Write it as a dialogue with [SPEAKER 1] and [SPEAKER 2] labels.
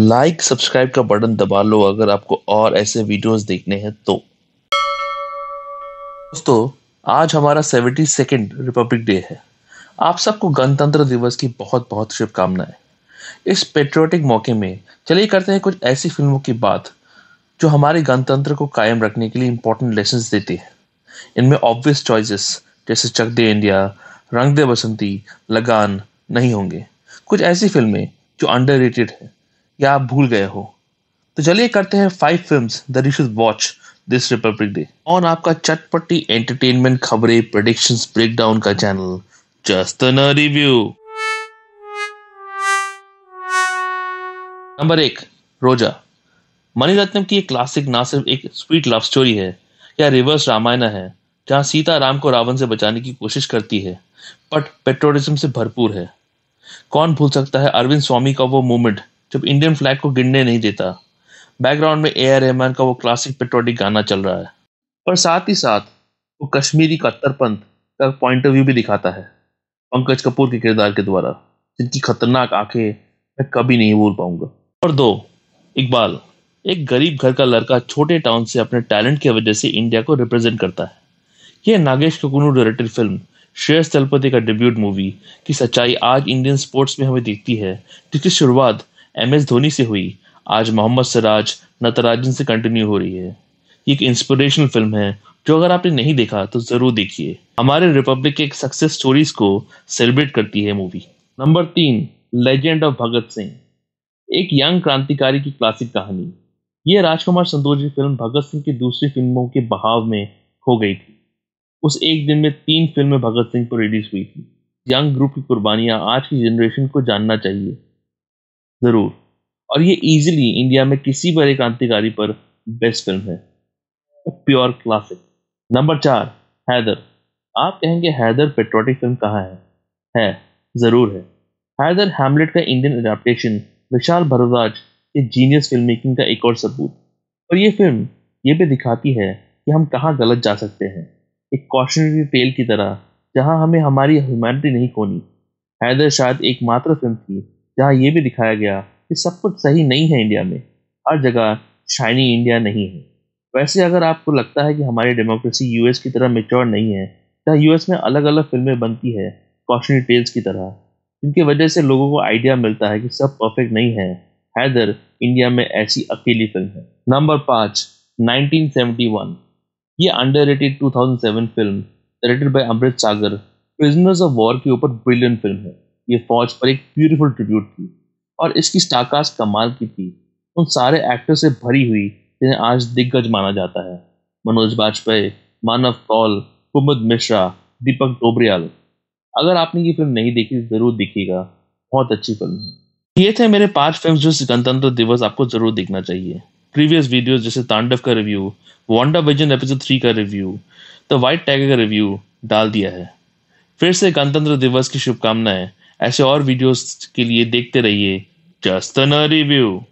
[SPEAKER 1] like subscribe का button दबा लो अगर आपको और ऐसे वीडियोस देखने हैं तो दोस्तों आज हमारा सेवेंटी सेकेंड रिपब्लिक डे है आप सबको गणतंत्र दिवस की बहुत बहुत शुभकामनाएं इस पेट्रियोटिक मौके में चलिए करते हैं कुछ ऐसी फिल्मों की बात जो हमारे गणतंत्र को कायम रखने के लिए इंपॉर्टेंट लेसन देती है इनमें ऑब्वियस चॉइसेस जैसे चक दे इंडिया रंग दे बसंती लगान नहीं होंगे कुछ ऐसी फिल्में जो अंडर है या आप भूल गए हो तो चलिए करते हैं five film watch this republic day on आपका चटपटी एंटरटेनमेंट खबरें प्रडिक्शन ब्रेकडाउन का चैनल जस्ट न रिव्यू नंबर एक रोजा रत्नम की एक क्लासिक ना सिर्फ एक स्वीट लव स्टोरी है या रिवर्स रामायण है जहां सीता राम को रावण से बचाने की कोशिश करती है बट पेट्रोलिज्म से भरपूर है कौन भूल सकता है अरविंद स्वामी का वो मूवमेंट जब इंडियन फ्लैग को गिरने नहीं देता बैकग्राउंड में ए आर रहमान का वो क्लासिक पेट्रोटिक गाना चल रहा है पर साथ ही साथ वो कश्मीरी कट्टरपंथ का पॉइंट ऑफ व्यू भी दिखाता है पंकज कपूर के किरदार के द्वारा जिनकी खतरनाक आंखें मैं कभी नहीं भूल पाऊंगा और दो इकबाल एक गरीब घर का लड़का छोटे टाउन से अपने टैलेंट की वजह से इंडिया को रिप्रेजेंट करता है यह नागेश ककुनू डायरेक्टेड फिल्म श्रेयस तलपति का डेब्यूट मूवी की सच्चाई आज इंडियन स्पोर्ट्स में हमें दिखती है जिसकी शुरुआत एम एस धोनी से हुई आज मोहम्मद सिराज नतराजन से कंटिन्यू हो रही है ये एक इंस्पिरेशनल फिल्म है जो अगर आपने नहीं देखा तो जरूर देखिए हमारे रिपब्लिक के सक्सेस स्टोरीज को सेलिब्रेट करती है मूवी नंबर तीन लेजेंड ऑफ भगत सिंह एक यंग क्रांतिकारी की क्लासिक कहानी ये राजकुमार संतोष की फिल्म भगत सिंह की दूसरी फिल्मों के बहाव में हो गई थी उस एक दिन में तीन फिल्में भगत सिंह पर रिलीज हुई थी यंग ग्रुप की कुर्बानियां आज की जनरेशन को जानना चाहिए ज़रूर और ये इजीली इंडिया में किसी बड़े क्रांतिकारी पर बेस्ट फिल्म है प्योर क्लासिक नंबर चार हैदर आप कहेंगे हैदर पेट्रोटिक फिल्म कहाँ है है ज़रूर है हैदर हैमलेट का इंडियन अडाप्टेशन विशाल भरद्वाज के जीनियस फिल्म मेकिंग का एक और सबूत और ये फिल्म ये भी दिखाती है कि हम कहाँ गलत जा सकते हैं एक कॉशनरी टेल की तरह जहाँ हमें हमारी ह्यूमैनिटी नहीं खोनी हैदर शायद एकमात्र फिल्म थी जहाँ ये भी दिखाया गया कि सब कुछ सही नहीं है इंडिया में हर जगह शाइनी इंडिया नहीं है वैसे अगर आपको लगता है कि हमारी डेमोक्रेसी यूएस की तरह मेच्योर नहीं है जहाँ यूएस में अलग अलग फिल्में बनती है कॉशनी टेल्स की तरह जिनकी वजह से लोगों को आइडिया मिलता है कि सब परफेक्ट नहीं है हैदर इंडिया में ऐसी अकेली फिल्म है नंबर पाँच 1971 ये underrated 2007 film directed by Amrit Sagar prisoners of war के ऊपर ब्रिलियंट फिल्म है ये फौज पर एक ब्यूटीफुल ट्रिब्यूट थी और इसकी स्टारकास्ट कमाल की थी उन सारे एक्टर से भरी हुई जिन्हें आज दिग्गज माना जाता है मनोज वाजपेयी मानव कौल कुमुद मिश्रा दीपक डोबरियाल अगर आपने ये फिल्म नहीं देखी जरूर देखिएगा बहुत अच्छी फिल्म है ये थे मेरे पांच फिल्म जो गणतंत्र दिवस आपको जरूर देखना चाहिए प्रीवियस वीडियो जैसे तांडव का review WandaVision episode three का रिव्यू द वाइट टाइगर का रिव्यू डाल दिया है फिर से गणतंत्र दिवस की शुभकामनाएं ऐसे और वीडियोस के लिए देखते रहिए जस्ट रिव्यू